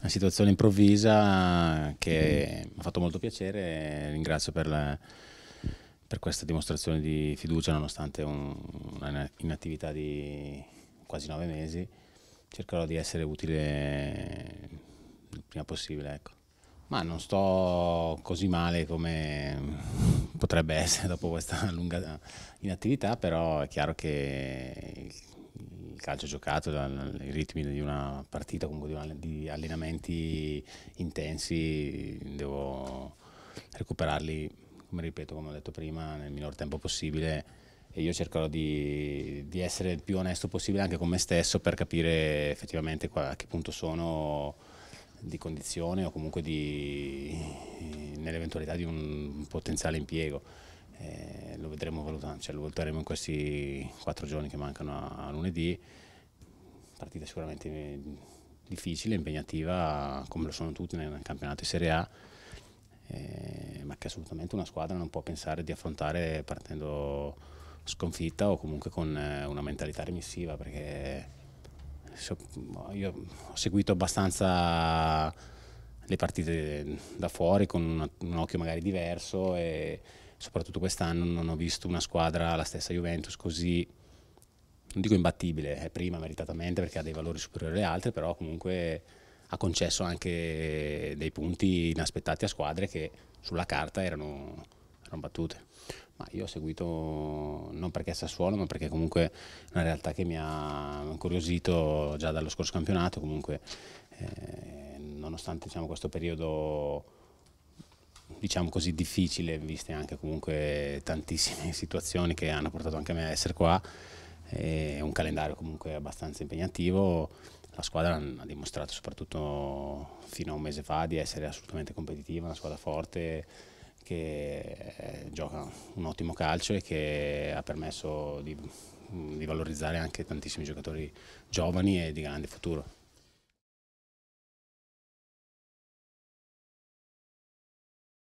una situazione improvvisa che mi ha fatto molto piacere e ringrazio per, la, per, questa dimostrazione di fiducia nonostante un'inattività di quasi nove mesi. Cercherò di essere utile il prima possibile. Ecco. Ma non sto così male come potrebbe essere dopo questa lunga inattività, però è chiaro che calcio giocato, dai ritmi di una partita, comunque di, una, di allenamenti intensi, devo recuperarli, come ripeto, come ho detto prima, nel minor tempo possibile e io cercherò di, di, essere il più onesto possibile anche con me stesso per capire effettivamente a che punto sono di condizione o comunque nell'eventualità di un potenziale impiego. Eh, vedremo valutando, cioè, lo valuteremo in questi quattro giorni che mancano a, lunedì. Partita sicuramente eh, difficile, impegnativa, come lo sono tutti nel campionato di Serie A, eh, ma che assolutamente una squadra non può pensare di affrontare partendo sconfitta o comunque con eh, una mentalità remissiva, perché io ho seguito abbastanza le partite da fuori con un occhio magari diverso e soprattutto quest'anno non ho visto una squadra, la stessa Juventus, così non dico imbattibile, è eh, prima meritatamente perché ha dei valori superiori alle altre, però comunque ha concesso anche dei punti inaspettati a squadre che sulla carta erano, erano battute. Ma io ho seguito non perché Sassuolo, ma perché comunque è una realtà che mi ha incuriosito già dallo scorso campionato, comunque eh, nonostante diciamo, questo periodo diciamo così difficile, viste anche comunque tantissime situazioni che hanno portato anche me a essere qua, è un calendario comunque abbastanza impegnativo, la squadra ha dimostrato soprattutto fino a un mese fa di essere assolutamente competitiva, una squadra forte che eh, gioca un ottimo calcio e che ha permesso di, di valorizzare anche tantissimi giocatori giovani e di grande futuro.